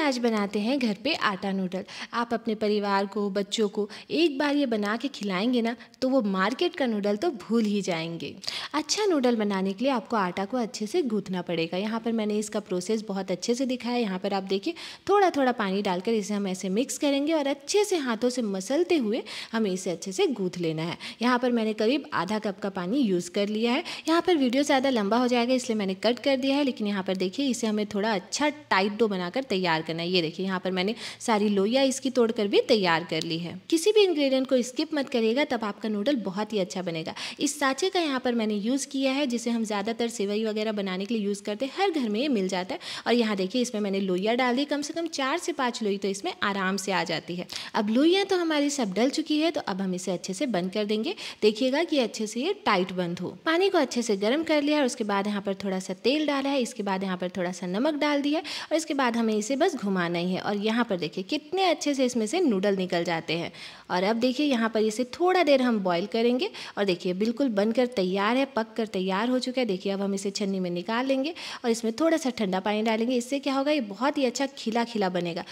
आज बनाते हैं घर पे आटा नूडल आप अपने परिवार को बच्चों को एक बार ये बना के खिलाएंगे ना तो वो मार्केट का नूडल तो भूल ही जाएंगे अच्छा नूडल बनाने के लिए आपको आटा को अच्छे से गूंथना पड़ेगा यहाँ पर मैंने इसका प्रोसेस बहुत अच्छे से दिखाया यहाँ पर आप देखिए थोड़ा थोड़ा पानी डालकर इसे हम ऐसे मिक्स करेंगे और अच्छे से हाथों से मसलते हुए हमें इसे अच्छे से गूँथ लेना है यहाँ पर मैंने करीब आधा कप का पानी यूज़ कर लिया है यहाँ पर वीडियो ज़्यादा लंबा हो जाएगा इसलिए मैंने कट कर दिया है लेकिन यहाँ पर देखिए इसे हमें थोड़ा अच्छा टाइट डो बनाकर तैयार करना है ये देखिए यहाँ पर मैंने सारी लोइया इसकी तोड़कर भी तैयार कर ली है किसी भी इंग्रेडिएंट को स्किप मत करिएगा तब आपका नूडल बहुत ही अच्छा बनेगा इस साँचे का यहाँ पर मैंने यूज़ किया है जिसे हम ज़्यादातर सेवई वगैरह बनाने के लिए यूज़ करते हैं हर घर में ये मिल जाता है और यहाँ देखिए इसमें मैंने लोइया डाल दी कम से कम चार से पाँच लोई तो इसमें आराम से आ जाती है अब लोइया तो हमारी सब डल चुकी है तो अब हम इसे अच्छे से बंद कर देंगे देखिएगा कि अच्छे से ये टाइट बंद हो पानी को अच्छे से गर्म कर लिया और उसके बाद यहाँ पर थोड़ा सा तेल डाला है इसके बाद यहाँ पर थोड़ा सा नमक डाल दिया और इसके बाद हमें इसे बस घुमाना ही है और यहाँ पर देखिए कितने अच्छे से इसमें से नूडल निकल जाते हैं और अब देखिए यहाँ पर इसे थोड़ा देर हम बॉईल करेंगे और देखिए बिल्कुल बनकर तैयार है पक कर तैयार हो चुका है देखिए अब हम इसे छन्नी में निकाल लेंगे और इसमें थोड़ा सा ठंडा पानी डालेंगे इससे क्या होगा ये बहुत ही अच्छा खिला खिला बनेगा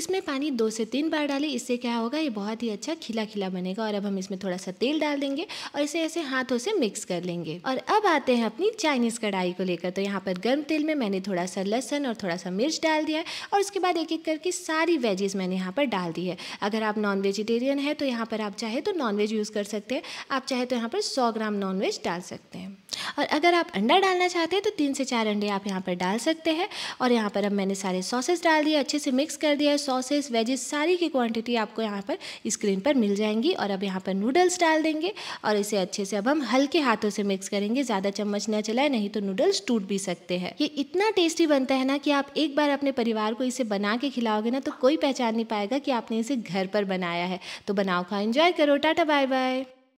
इसमें पानी दो से तीन बार डालें इससे क्या होगा ये बहुत ही अच्छा खिला खिला बनेगा और अब हम इसमें थोड़ा सा तेल डाल देंगे और इसे ऐसे हाथों से मिक्स कर लेंगे और अब आते हैं अपनी चाइनीज़ कढ़ाई को लेकर तो यहाँ पर गर्म तेल में मैंने थोड़ा सा लहसन और थोड़ा सा मिर्च डाल दिया है और उसके बाद एक एक करके सारी वेजेस मैंने यहाँ पर डाल दी है अगर आप नॉन वेजिटेरियन है तो यहाँ पर आप चाहे तो नॉन वेज यूज़ कर सकते हैं आप चाहे तो यहाँ पर सौ ग्राम नॉन वेज डाल सकते हैं और अगर आप अंडा डालना चाहते हैं तो तीन से चार अंडे आप यहाँ पर डाल सकते हैं और यहाँ पर अब मैंने सारे सॉसेस डाल दिए अच्छे से मिक्स कर दिया है सॉसेस वेजेस सारी की क्वांटिटी आपको यहाँ पर स्क्रीन पर मिल जाएंगी और अब यहाँ पर नूडल्स डाल देंगे और इसे अच्छे से अब हम हल्के हाथों से मिक्स करेंगे ज़्यादा चम्मच न चलाए नहीं तो नूडल्स टूट भी सकते हैं ये इतना टेस्टी बनता है ना कि आप एक बार अपने परिवार को इसे बना के खिलाओगे ना तो कोई पहचान नहीं पाएगा कि आपने इसे घर पर बनाया है तो बनाओ खाओ इन्जॉय करो टाटा बाय बाय